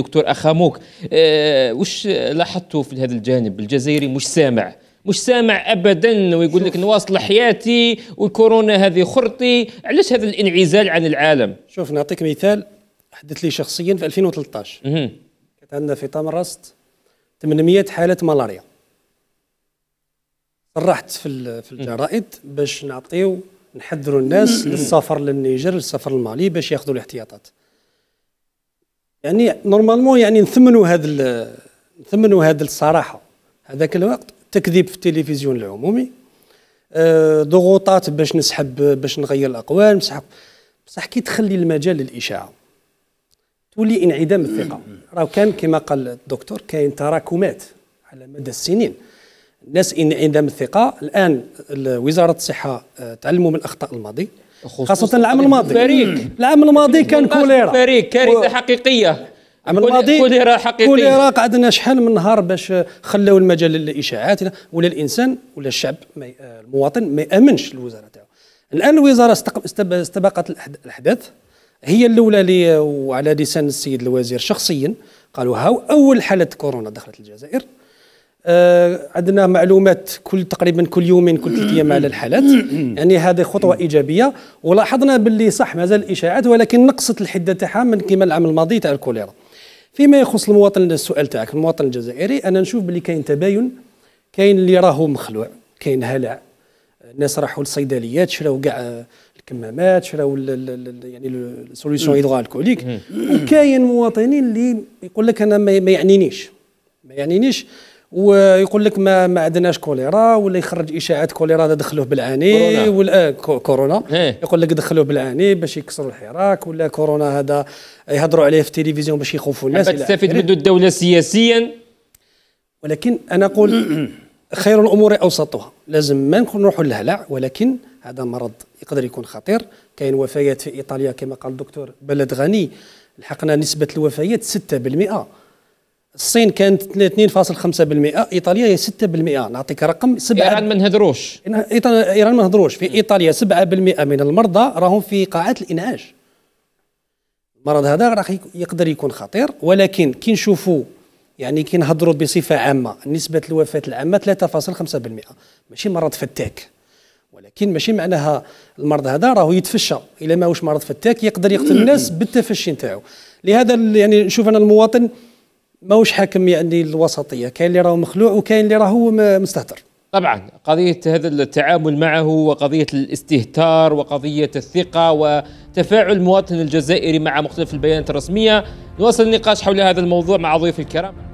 دكتور أخاموك أه وش لاحظتوا في هذا الجانب الجزائري مش سامع مش سامع ابدا ويقول لك نواصل حياتي والكورونا هذه خرطي علاش هذا الانعزال عن العالم شوف نعطيك مثال حدث لي شخصيا في 2013 كانت عندنا في طمرست 800 حاله ملاريا صرحت في في الجرائد باش نعطيو نحذروا الناس للسفر للنيجر للسفر المالي باش ياخذوا الاحتياطات يعني نورمالمون يعني نثمنوا هذا نثمنوا هذا الصراحه هذاك الوقت تكذيب في التلفزيون العمومي آه، ضغوطات باش نسحب باش نغير الاقوال نسحب بصح كي تخلي المجال للاشاعه تولي انعدام الثقه راه كان كما قال الدكتور كاين تراكمات على مدى السنين الناس انعدام الثقه الان وزاره الصحه آه، تعلموا من اخطاء الماضي خاصه العام الماضي فريق العام الماضي كان كوليرا فريق كارثه حقيقيه العام الماضي كوليرا حقيقية كوليرا قعدنا شحال من نهار باش خلاو المجال للاشاعات ولا الانسان ولا الشعب آه، المواطن ما يامنش الوزاره تاعو الان الوزاره استبقت الاحداث هي الاولى لي وعلى لسان السيد الوزير شخصيا قالوا هاو اول حاله كورونا دخلت الجزائر آه، عندنا معلومات كل تقريبا كل يومين كل ثلاث ايام على الحالات يعني هذه خطوه ايجابيه ولاحظنا باللي صح مازال الاشاعات ولكن نقصت الحده تاعها من كيما العام الماضي تاع الكوليرا فيما يخص المواطن السؤال تاعك المواطن الجزائري انا نشوف باللي كاين تباين كاين اللي راهو مخلوع كاين هلع الناس راحوا للصيدليات شراو كاع آه، الكمامات شراو يعني السوليسيون هيدرو الكوليك وكاين مواطنين اللي يقول لك انا ما يعنينيش ما يعنينيش ويقول لك ما ما عندناش كوليرا ولا يخرج اشاعات كوليرا هذا دخلوه بالعاني ولا آه، كورونا إيه. يقول لك دخلوه بالعاني باش يكسروا الحراك ولا كورونا هذا يهضروا عليه في التلفزيون باش يخوفوا الناس تستفيد منه الدوله سياسيا ولكن انا اقول خير الامور اوسطها لازم ما نروحوا للهلع ولكن هذا مرض يقدر يكون خطير كاين وفيات في ايطاليا كما قال الدكتور بلد غني لحقنا نسبه الوفيات 6% الصين كانت 2.5% ايطاليا هي 6% نعطيك رقم 7 ايران ما نهضروش ايران ما نهضروش في ايطاليا 7% من المرضى راهم في قاعات الانعاش المرض هذا راح يقدر يكون خطير ولكن كي نشوفوا يعني كي نهضروا بصفه عامه نسبه الوفاه العامه 3.5% ماشي مرض فتاك ولكن ماشي معناها المرض هذا راهو يتفشى الا ماهوش مرض فتاك يقدر يقتل الناس بالتفشي نتاعو لهذا يعني نشوف انا المواطن ماهوش حاكم يعني الوسطيه كاين اللي راهو مخلوع وكاين اللي راهو مستهتر طبعا قضيه هذا التعامل معه وقضيه الاستهتار وقضيه الثقه وتفاعل المواطن الجزائري مع مختلف البيانات الرسميه نواصل النقاش حول هذا الموضوع مع ضيوف الكرام